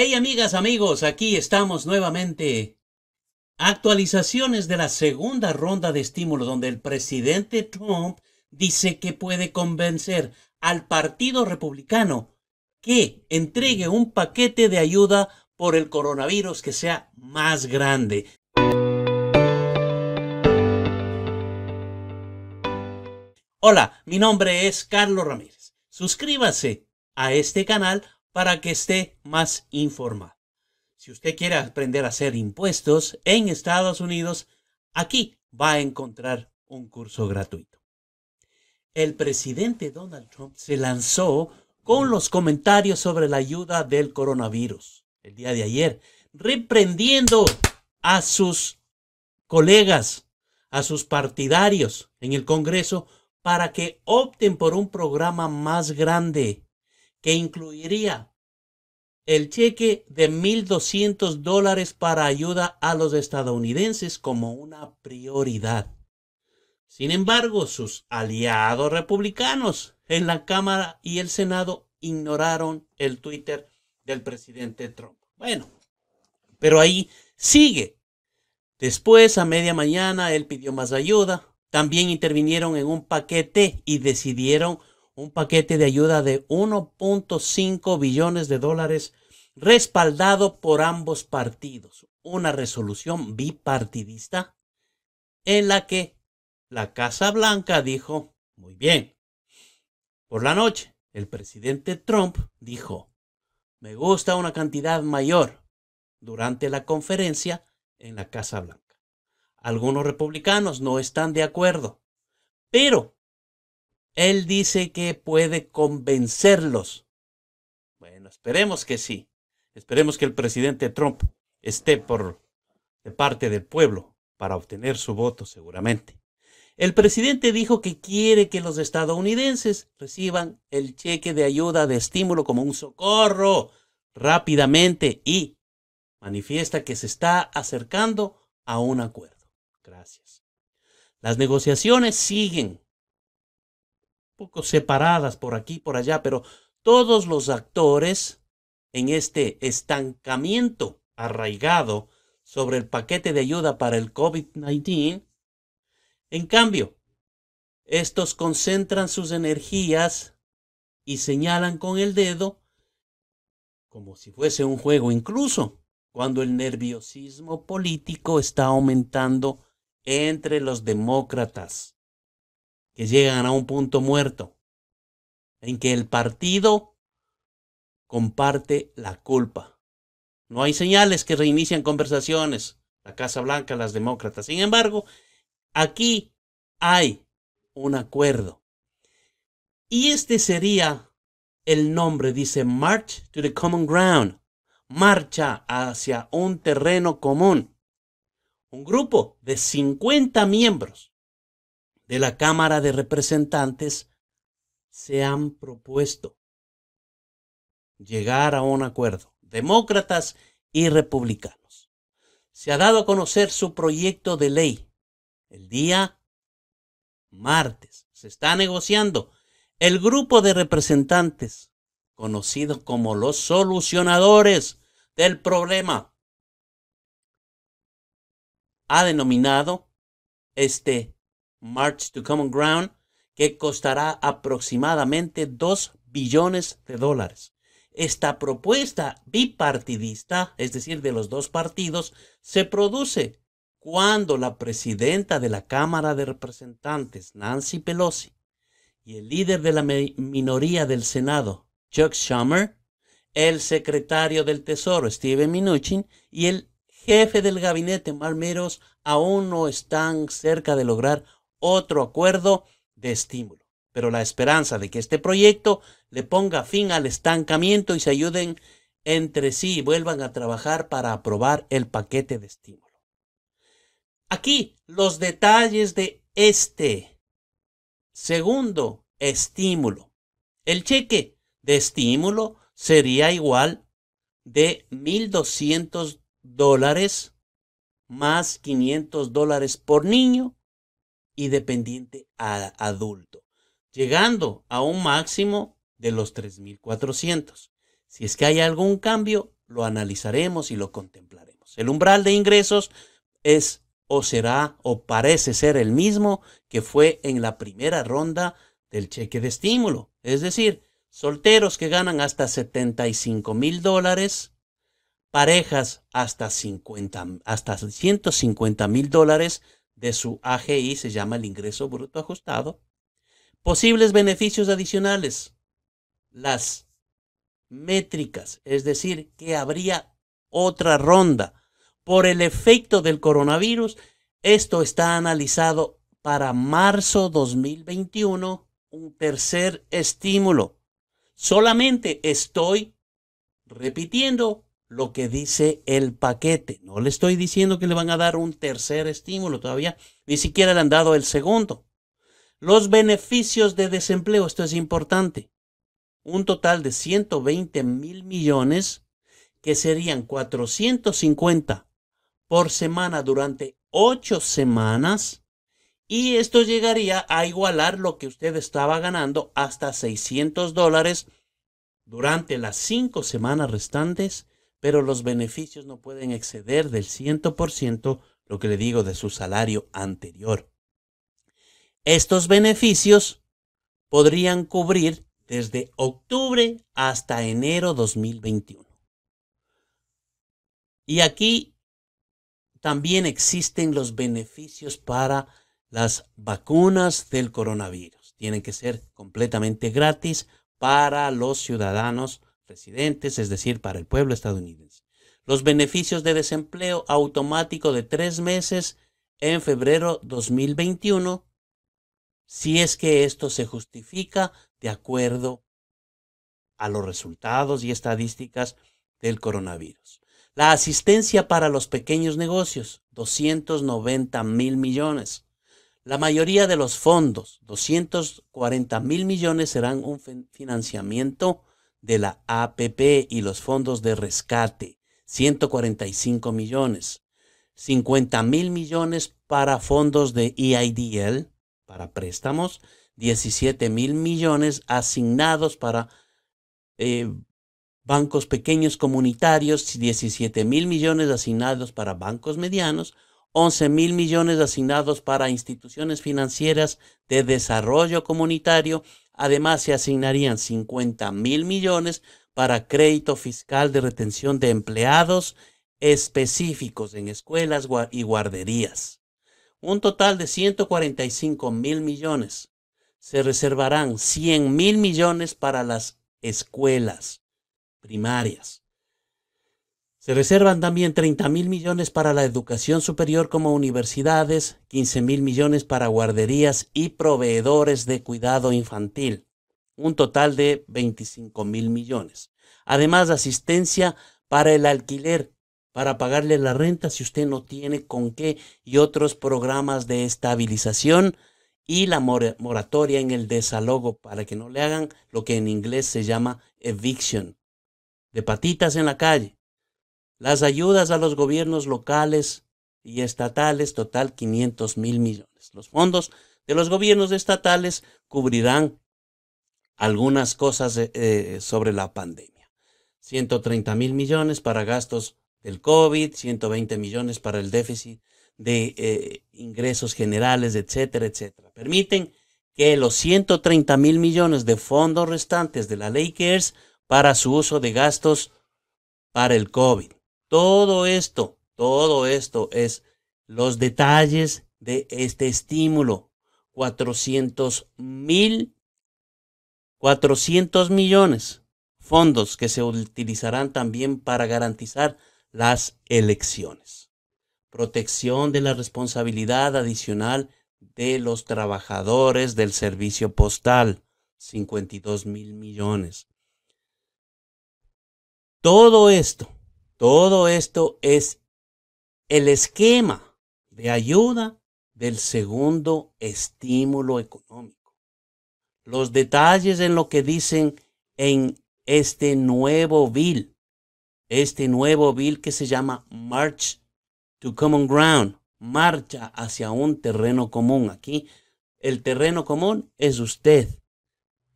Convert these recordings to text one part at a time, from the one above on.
Hey amigas, amigos, aquí estamos nuevamente. Actualizaciones de la segunda ronda de estímulo donde el presidente Trump dice que puede convencer al Partido Republicano que entregue un paquete de ayuda por el coronavirus que sea más grande. Hola, mi nombre es Carlos Ramírez. Suscríbase a este canal para que esté más informado. Si usted quiere aprender a hacer impuestos en Estados Unidos, aquí va a encontrar un curso gratuito. El presidente Donald Trump se lanzó con los comentarios sobre la ayuda del coronavirus el día de ayer, reprendiendo a sus colegas, a sus partidarios en el Congreso para que opten por un programa más grande que incluiría el cheque de 1.200 dólares para ayuda a los estadounidenses como una prioridad. Sin embargo, sus aliados republicanos en la Cámara y el Senado ignoraron el Twitter del presidente Trump. Bueno, pero ahí sigue. Después, a media mañana, él pidió más ayuda. También intervinieron en un paquete y decidieron un paquete de ayuda de 1.5 billones de dólares respaldado por ambos partidos, una resolución bipartidista en la que la Casa Blanca dijo, muy bien, por la noche el presidente Trump dijo, me gusta una cantidad mayor durante la conferencia en la Casa Blanca. Algunos republicanos no están de acuerdo, pero él dice que puede convencerlos. Bueno, esperemos que sí. Esperemos que el presidente Trump esté por de parte del pueblo para obtener su voto seguramente. El presidente dijo que quiere que los estadounidenses reciban el cheque de ayuda de estímulo como un socorro rápidamente y manifiesta que se está acercando a un acuerdo. Gracias. Las negociaciones siguen poco separadas por aquí y por allá, pero todos los actores en este estancamiento arraigado sobre el paquete de ayuda para el COVID-19. En cambio, estos concentran sus energías y señalan con el dedo como si fuese un juego incluso, cuando el nerviosismo político está aumentando entre los demócratas que llegan a un punto muerto, en que el partido comparte la culpa. No hay señales que reinician conversaciones, la Casa Blanca, las demócratas. Sin embargo, aquí hay un acuerdo. Y este sería el nombre, dice March to the Common Ground, marcha hacia un terreno común. Un grupo de 50 miembros de la Cámara de Representantes se han propuesto llegar a un acuerdo, demócratas y republicanos. Se ha dado a conocer su proyecto de ley el día martes. Se está negociando. El grupo de representantes, conocidos como los solucionadores del problema, ha denominado este March to Common Ground, que costará aproximadamente 2 billones de dólares. Esta propuesta bipartidista, es decir, de los dos partidos, se produce cuando la presidenta de la Cámara de Representantes, Nancy Pelosi, y el líder de la minoría del Senado, Chuck Schumer, el secretario del Tesoro, Steven Mnuchin, y el jefe del gabinete, Malmeros aún no están cerca de lograr otro acuerdo de estímulo. Pero la esperanza de que este proyecto le ponga fin al estancamiento y se ayuden entre sí y vuelvan a trabajar para aprobar el paquete de estímulo. Aquí los detalles de este segundo estímulo. El cheque de estímulo sería igual de 1.200 dólares más 500 dólares por niño y dependiente a adulto, llegando a un máximo de los 3.400. Si es que hay algún cambio, lo analizaremos y lo contemplaremos. El umbral de ingresos es o será o parece ser el mismo que fue en la primera ronda del cheque de estímulo. Es decir, solteros que ganan hasta 75,000 mil dólares, parejas hasta, 50, hasta mil dólares, de su AGI se llama el ingreso bruto ajustado. Posibles beneficios adicionales. Las métricas, es decir, que habría otra ronda. Por el efecto del coronavirus, esto está analizado para marzo 2021, un tercer estímulo. Solamente estoy repitiendo lo que dice el paquete. No le estoy diciendo que le van a dar un tercer estímulo todavía, ni siquiera le han dado el segundo. Los beneficios de desempleo, esto es importante. Un total de 120 mil millones, que serían 450 por semana durante ocho semanas. Y esto llegaría a igualar lo que usted estaba ganando hasta 600 dólares durante las cinco semanas restantes pero los beneficios no pueden exceder del 100% lo que le digo de su salario anterior. Estos beneficios podrían cubrir desde octubre hasta enero 2021. Y aquí también existen los beneficios para las vacunas del coronavirus. Tienen que ser completamente gratis para los ciudadanos presidentes, es decir, para el pueblo estadounidense. Los beneficios de desempleo automático de tres meses en febrero 2021, si es que esto se justifica de acuerdo a los resultados y estadísticas del coronavirus. La asistencia para los pequeños negocios, 290 mil millones. La mayoría de los fondos, 240 mil millones, serán un financiamiento de la APP y los fondos de rescate, 145 millones. 50 mil millones para fondos de EIDL, para préstamos, 17 mil millones asignados para eh, bancos pequeños comunitarios, 17 mil millones asignados para bancos medianos, 11 mil millones asignados para instituciones financieras de desarrollo comunitario. Además, se asignarían 50 mil millones para crédito fiscal de retención de empleados específicos en escuelas y guarderías. Un total de 145 mil millones. Se reservarán 100 mil millones para las escuelas primarias, se reservan también 30 mil millones para la educación superior como universidades, 15 mil millones para guarderías y proveedores de cuidado infantil, un total de 25 mil millones. Además, asistencia para el alquiler, para pagarle la renta si usted no tiene con qué y otros programas de estabilización y la moratoria en el desalogo para que no le hagan lo que en inglés se llama eviction, de patitas en la calle. Las ayudas a los gobiernos locales y estatales, total 500 mil millones. Los fondos de los gobiernos estatales cubrirán algunas cosas eh, eh, sobre la pandemia. 130 mil millones para gastos del COVID, 120 millones para el déficit de eh, ingresos generales, etcétera, etcétera. Permiten que los 130 mil millones de fondos restantes de la ley CARES para su uso de gastos para el COVID. Todo esto, todo esto es los detalles de este estímulo. 400 mil, 400 millones fondos que se utilizarán también para garantizar las elecciones. Protección de la responsabilidad adicional de los trabajadores del servicio postal, 52 mil millones. Todo esto todo esto es el esquema de ayuda del segundo estímulo económico. Los detalles en lo que dicen en este nuevo bill, este nuevo bill que se llama March to Common Ground, marcha hacia un terreno común. Aquí el terreno común es usted.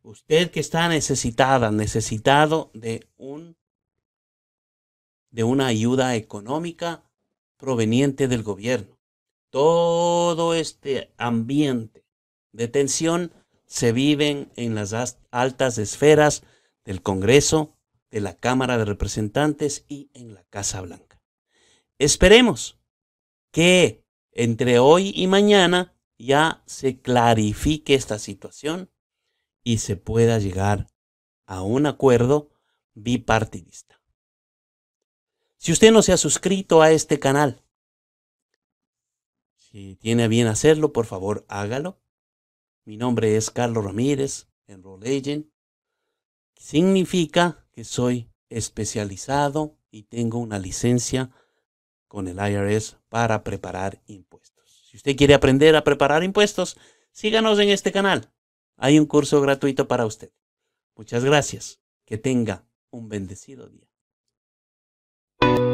Usted que está necesitada, necesitado de un de una ayuda económica proveniente del gobierno. Todo este ambiente de tensión se vive en las altas esferas del Congreso, de la Cámara de Representantes y en la Casa Blanca. Esperemos que entre hoy y mañana ya se clarifique esta situación y se pueda llegar a un acuerdo bipartidista. Si usted no se ha suscrito a este canal, si tiene bien hacerlo, por favor hágalo. Mi nombre es Carlos Ramírez, en Agent. Significa que soy especializado y tengo una licencia con el IRS para preparar impuestos. Si usted quiere aprender a preparar impuestos, síganos en este canal. Hay un curso gratuito para usted. Muchas gracias. Que tenga un bendecido día. thank you